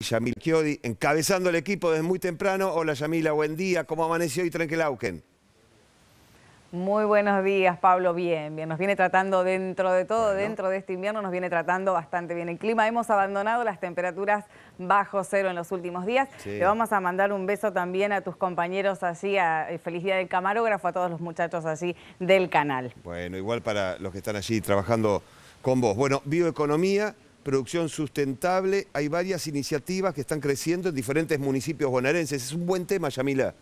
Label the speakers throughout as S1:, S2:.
S1: Yamil Chiodi, encabezando el equipo desde muy temprano. Hola Yamila, buen día. ¿Cómo amaneció hoy tranquilauken?
S2: Muy buenos días, Pablo. Bien, bien. Nos viene tratando dentro de todo, dentro de este invierno, nos viene tratando bastante bien el clima. Hemos abandonado las temperaturas bajo cero en los últimos días. Te vamos a mandar un beso también a tus compañeros así, a eh, Feliz Día del Camarógrafo, a todos los muchachos así del canal.
S1: Bueno, igual para los que están allí trabajando con vos. Bueno, bioeconomía producción sustentable. Hay varias iniciativas que están creciendo en diferentes municipios bonaerenses. Es un buen tema, Yamila.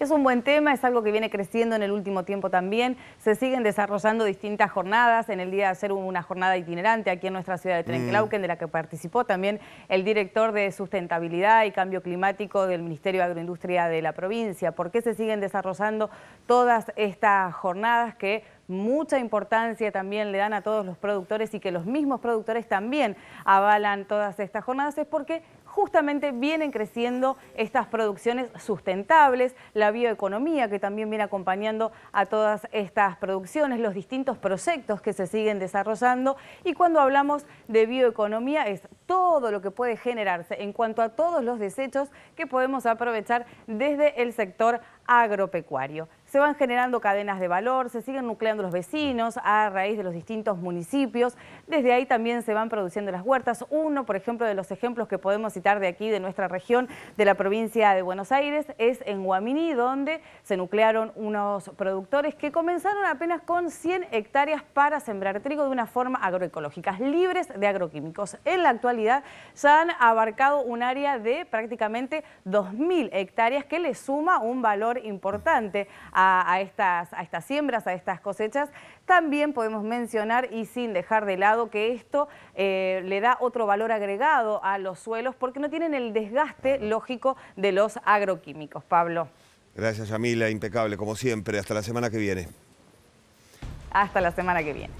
S2: Es un buen tema, es algo que viene creciendo en el último tiempo también. Se siguen desarrollando distintas jornadas. En el día de hacer una jornada itinerante aquí en nuestra ciudad de Trenclauquen, mm. de la que participó también el director de Sustentabilidad y Cambio Climático del Ministerio de Agroindustria de la provincia. ¿Por qué se siguen desarrollando todas estas jornadas que mucha importancia también le dan a todos los productores y que los mismos productores también avalan todas estas jornadas? Es porque justamente vienen creciendo estas producciones sustentables, la bioeconomía que también viene acompañando a todas estas producciones, los distintos proyectos que se siguen desarrollando y cuando hablamos de bioeconomía es todo lo que puede generarse en cuanto a todos los desechos que podemos aprovechar desde el sector agropecuario se van generando cadenas de valor, se siguen nucleando los vecinos a raíz de los distintos municipios. Desde ahí también se van produciendo las huertas. Uno, por ejemplo, de los ejemplos que podemos citar de aquí, de nuestra región, de la provincia de Buenos Aires, es en Guaminí, donde se nuclearon unos productores que comenzaron apenas con 100 hectáreas para sembrar trigo de una forma agroecológica, libres de agroquímicos. En la actualidad ya han abarcado un área de prácticamente 2.000 hectáreas que le suma un valor importante a, estas, a estas siembras, a estas cosechas, también podemos mencionar y sin dejar de lado que esto eh, le da otro valor agregado a los suelos porque no tienen el desgaste lógico de los agroquímicos. Pablo.
S1: Gracias, Yamila. Impecable, como siempre. Hasta la semana que viene.
S2: Hasta la semana que viene.